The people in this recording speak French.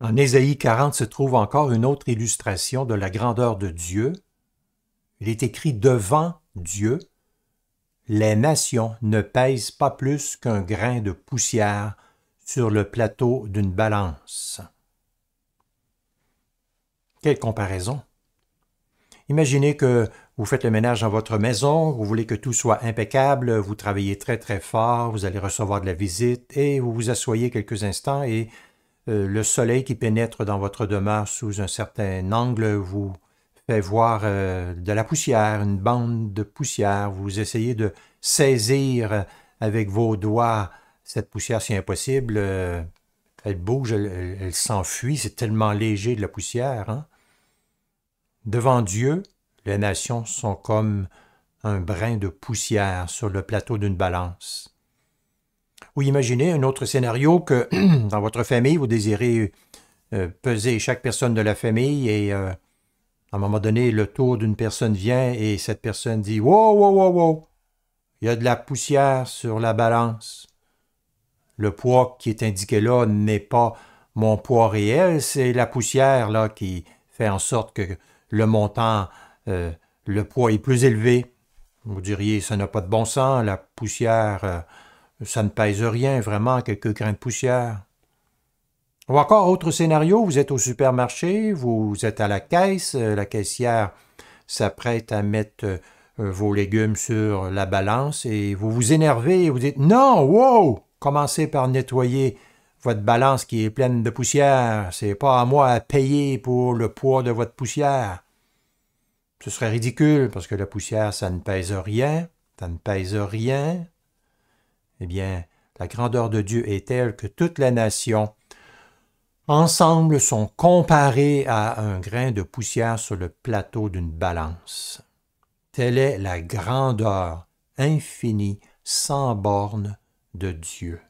En Ésaïe 40 se trouve encore une autre illustration de la grandeur de Dieu. Il est écrit devant Dieu, Les nations ne pèsent pas plus qu'un grain de poussière sur le plateau d'une balance. Quelle comparaison Imaginez que vous faites le ménage dans votre maison, vous voulez que tout soit impeccable, vous travaillez très très fort, vous allez recevoir de la visite et vous vous asseyez quelques instants et euh, le soleil qui pénètre dans votre demeure sous un certain angle vous fait voir euh, de la poussière, une bande de poussière. Vous essayez de saisir avec vos doigts cette poussière si impossible. Euh, elle bouge, elle, s'enfuit, c'est tellement léger de la poussière. Hein. Devant Dieu, les nations sont comme un brin de poussière sur le plateau d'une balance ou imaginez un autre scénario que dans votre famille, vous désirez euh, peser chaque personne de la famille et euh, à un moment donné, le tour d'une personne vient et cette personne dit Wow, wow, wow, wow, il y a de la poussière sur la balance. Le poids qui est indiqué là n'est pas mon poids réel, c'est la poussière là qui fait en sorte que le montant, euh, le poids est plus élevé. Vous diriez, ça n'a pas de bon sens, la poussière ça ne pèse rien, vraiment, quelques grains de poussière. Ou encore, autre scénario, vous êtes au supermarché, vous êtes à la caisse, euh, la caissière s'apprête à mettre euh, euh, vos légumes sur la balance et vous vous énervez et vous dites Non, wow Commencez par nettoyer votre balance qui est pleine de poussière. C'est pas à moi à payer pour le poids de votre poussière. Ce serait ridicule parce que la poussière, ça ne pèse rien, ça ne pèse rien, eh bien, la grandeur de Dieu est telle que toute la nation ensemble sont comparés à un grain de poussière sur le plateau d'une balance. Telle est la grandeur infinie, sans borne de Dieu.